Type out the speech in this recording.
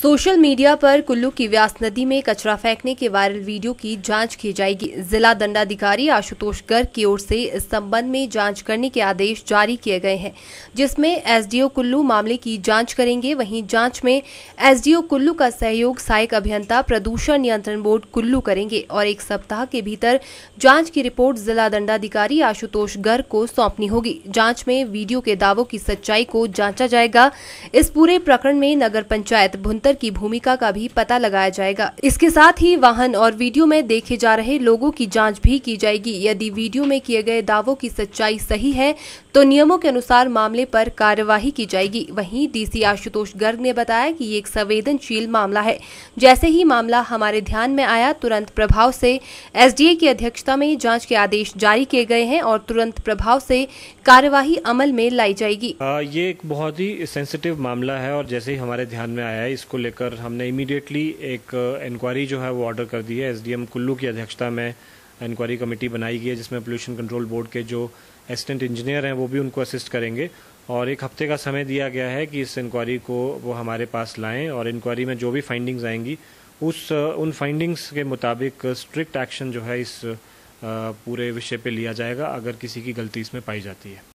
social media पर कुल्लू की व्यास नदी में कचरा फेंकने के वायरल वीडियो की जांच की जाएगी जिला दंडाधिकारी आशुतोष गर्ग की ओर से इस संबंध में जांच करने के आदेश जारी किए गए हैं जिसमें एसडीओ कुल्लू मामले की जांच करेंगे वहीं जांच में एसडीओ कुल्लू का सहयोग सहायक अभियंता प्रदूषण नियंत्रण बोर्ड कुल्लू करेंगे और एक सप्ताह के भीतर जाँच की रिपोर्ट जिला दंडाधिकारी आशुतोष गर्ग को सौंपनी होगी जाँच में वीडियो के दावों की सच्चाई को जांचा जाएगा इस पूरे प्रकरण में नगर पंचायत भुंता दफ्तर की भूमिका का भी पता लगाया जाएगा इसके साथ ही वाहन और वीडियो में देखे जा रहे लोगों की जाँच भी की जाएगी यदि वीडियो में किए गए दावों की सच्चाई सही है तो नियमों के अनुसार मामले पर कार्यवाही की जाएगी वहीं डीसी आशुतोष गर्ग ने बताया कि ये एक संवेदनशील मामला है जैसे ही मामला हमारे ध्यान में आया तुरंत प्रभाव से एसडीए की अध्यक्षता में जांच के आदेश जारी किए गए हैं और तुरंत प्रभाव से कार्यवाही अमल में लाई जाएगी आ, ये एक बहुत ही सेंसिटिव मामला है और जैसे ही हमारे ध्यान में आया इसको को लेकर हमने इमीडिएटली एक इंक्वायरी uh, जो है वो ऑर्डर कर दी है एसडीएम कुल्लू की अध्यक्षता में इंक्वायरी कमेटी बनाई गई है जिसमें पोल्यूशन कंट्रोल बोर्ड के जो असिस्टेंट इंजीनियर हैं वो भी उनको असिस्ट करेंगे और एक हफ्ते का समय दिया गया है कि इस इंक्वायरी को वो हमारे पास लाएं और इंक्वायरी में जो भी फाइंडिंग्स आएंगी उस uh, उन फाइंडिंग्स के मुताबिक स्ट्रिक्ट एक्शन जो है इस uh, पूरे विषय पे लिया जाएगा अगर किसी की गलती इसमें पाई जाती है